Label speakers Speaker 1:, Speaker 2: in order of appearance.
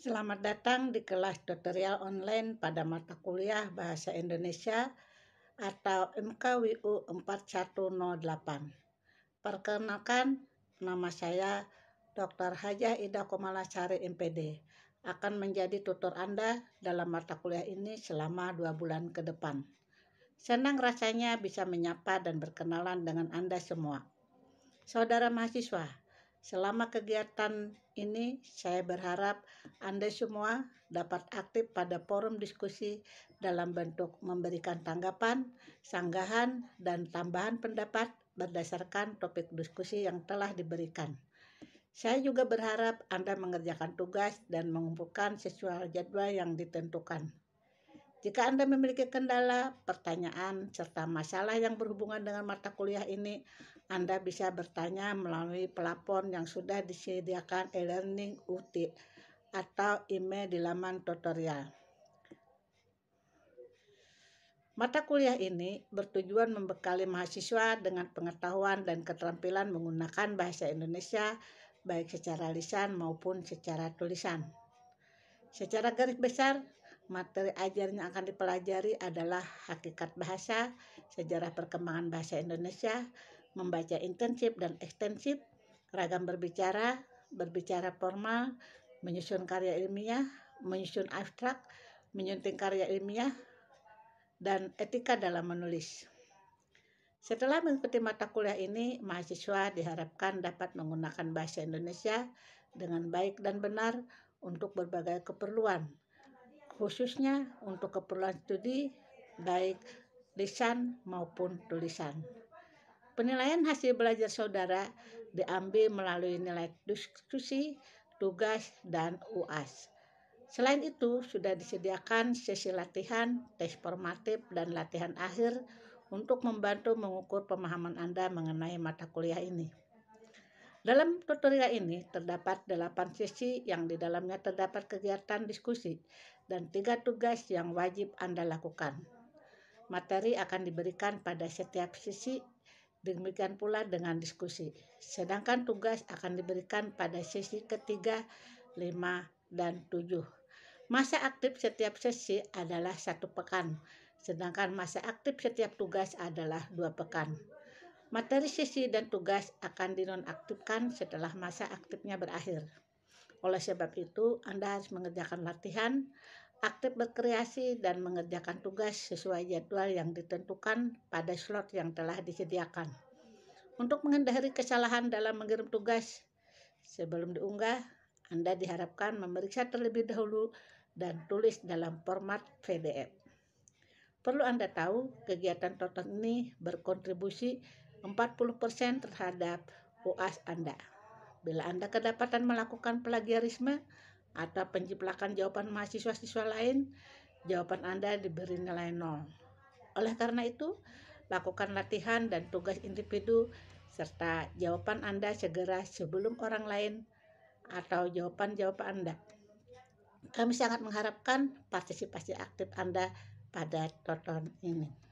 Speaker 1: Selamat datang di kelas tutorial online pada mata kuliah Bahasa Indonesia atau MKWU 4108. Perkenalkan, nama saya Dr. Hajah Ida Komalasari MPD akan menjadi tutor Anda dalam mata kuliah ini selama dua bulan ke depan. Senang rasanya bisa menyapa dan berkenalan dengan Anda semua. Saudara mahasiswa, Selama kegiatan ini, saya berharap Anda semua dapat aktif pada forum diskusi dalam bentuk memberikan tanggapan, sanggahan, dan tambahan pendapat berdasarkan topik diskusi yang telah diberikan. Saya juga berharap Anda mengerjakan tugas dan mengumpulkan sesuai jadwal yang ditentukan. Jika Anda memiliki kendala, pertanyaan, serta masalah yang berhubungan dengan mata kuliah ini, anda bisa bertanya melalui pelapor yang sudah disediakan e-learning UT atau email di laman tutorial. Mata kuliah ini bertujuan membekali mahasiswa dengan pengetahuan dan keterampilan menggunakan bahasa Indonesia baik secara lisan maupun secara tulisan. Secara garis besar, materi ajar yang akan dipelajari adalah hakikat bahasa, sejarah perkembangan bahasa Indonesia, membaca intensif dan ekstensif, ragam berbicara, berbicara formal, menyusun karya ilmiah, menyusun abstrak, menyunting karya ilmiah, dan etika dalam menulis. Setelah mengikuti mata kuliah ini, mahasiswa diharapkan dapat menggunakan bahasa Indonesia dengan baik dan benar untuk berbagai keperluan, khususnya untuk keperluan studi, baik lisan maupun tulisan. Penilaian hasil belajar saudara diambil melalui nilai diskusi, tugas, dan UAS. Selain itu, sudah disediakan sesi latihan, tes formatif, dan latihan akhir untuk membantu mengukur pemahaman Anda mengenai mata kuliah ini. Dalam tutorial ini terdapat 8 sesi yang di dalamnya terdapat kegiatan diskusi dan tiga tugas yang wajib Anda lakukan. Materi akan diberikan pada setiap sesi Demikian pula dengan diskusi. Sedangkan tugas akan diberikan pada sesi ketiga, lima, dan tujuh. Masa aktif setiap sesi adalah satu pekan, sedangkan masa aktif setiap tugas adalah dua pekan. Materi sesi dan tugas akan dinonaktifkan setelah masa aktifnya berakhir. Oleh sebab itu, Anda harus mengerjakan latihan, aktif berkreasi dan mengerjakan tugas sesuai jadwal yang ditentukan pada slot yang telah disediakan. Untuk menghindari kesalahan dalam mengirim tugas sebelum diunggah, Anda diharapkan memeriksa terlebih dahulu dan tulis dalam format PDF. Perlu Anda tahu, kegiatan tonton ini berkontribusi 40% terhadap UAS Anda. Bila Anda kedapatan melakukan plagiarisme, atau penjiplakan jawaban mahasiswa-siswa lain, jawaban Anda diberi nilai nol Oleh karena itu, lakukan latihan dan tugas individu serta jawaban Anda segera sebelum orang lain atau jawaban-jawaban Anda. Kami sangat mengharapkan partisipasi aktif Anda pada tonton ini.